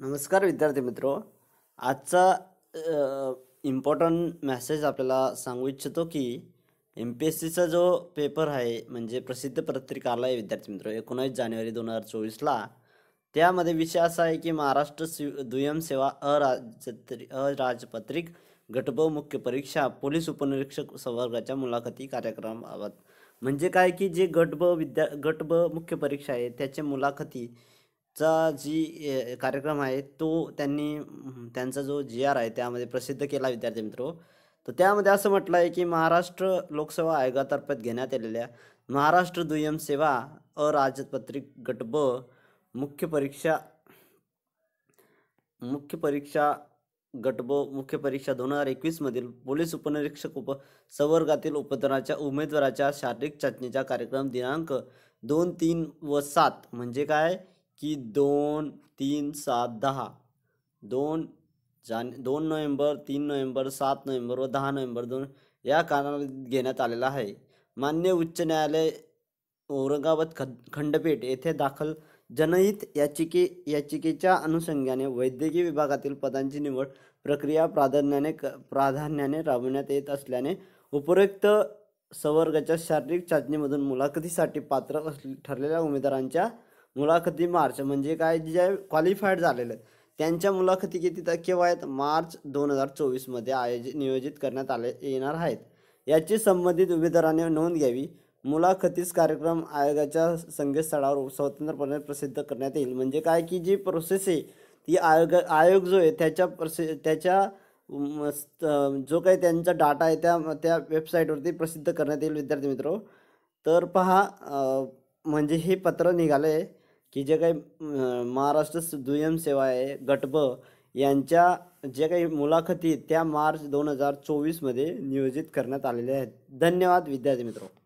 नमस्कार विद्यार्थी मित्रो आजचा इम्पॉर्टंट मॅसेज आपल्याला सांगू इच्छितो की एम पी एस सीचा जो पेपर आहे म्हणजे प्रसिद्ध पत्रिका आला आहे विद्यार्थी मित्र एकोणावीस जानेवारी दोन हजार चोवीसला त्यामध्ये विषय असा आहे की महाराष्ट्र सि दुय्यम सेवा अराजत्री अराजपत्रिक ब मुख्य परीक्षा पोलीस उपनिरीक्षक संवर्गाच्या मुलाखती कार्यक्रमाबाबत म्हणजे काय की जे गट ब विद्या गट ब मुख्य परीक्षा आहे त्याचे मुलाखती चा जी कार्यक्रम आहे तो त्यांनी त्यांचा जो जी आर आहे त्यामध्ये प्रसिद्ध केला विद्यार्थी मित्रो तर त्यामध्ये असं म्हटलं आहे की महाराष्ट्र लोकसेवा आयोगातर्फे घेण्यात आलेल्या महाराष्ट्र दुय्यम सेवा अराजपत्रिक गट ब मुख्य परीक्षा मुख्य परीक्षा गट ब मुख्य परीक्षा दोन हजार एकवीसमधील पोलीस उपनिरीक्षक उप संवर्गातील उपद्राच्या उमेदवाराच्या शारीरिक चाचणीचा कार्यक्रम दिनांक दोन तीन व सात म्हणजे काय की दोन तीन सात दहा दोन जान दोन नोव्हेंबर तीन नोव्हेंबर सात नोव्हेंबर व दहा नोव्हेंबर दोन या कालावधीत घेण्यात आलेला आहे मान्य उच्च न्यायालय औरंगाबाद ख खंडपीठ येथे दाखल जनहित याचिके याचिकेच्या अनुषंगाने वैद्यकीय विभागातील पदांची निवड प्रक्रिया प्राधान्याने क प्राधान्याने राबविण्यात येत असल्याने उपयुक्त संवर्गाच्या शारीरिक चाचणीमधून मुलाखतीसाठी पात्र ठरलेल्या उमेदवारांच्या मुलाखती मार्च म्हणजे काय जे क्वालिफाईड झालेले त्यांच्या मुलाखती किती टक्के आहेत मार्च दोन हजार चोवीसमध्ये आयोजित नियोजित करण्यात आले येणार आहेत याची संबंधित उमेदवाराने नोंद घ्यावी मुलाखतीस कार्यक्रम आयोगाच्या संकेतस्थळावर स्वतंत्रपणे प्रसिद्ध करण्यात येईल म्हणजे काय की जी प्रोसेस आहे ती आयोग आयोग जो आहे त्याच्या प्रसि त्याच्या जो काही त्यांचा डाटा आहे त्या त्या वेबसाईटवरती प्रसिद्ध करण्यात येईल विद्यार्थी मित्रो तर पहा म्हणजे हे पत्र निघालं आहे की जे काही महाराष्ट्र सेवा आहे गटब यांच्या जे काही मुलाखती त्या मार्च दोन हजार चोवीसमध्ये नियोजित करण्यात आलेल्या आहेत धन्यवाद विद्यार्थी मित्रो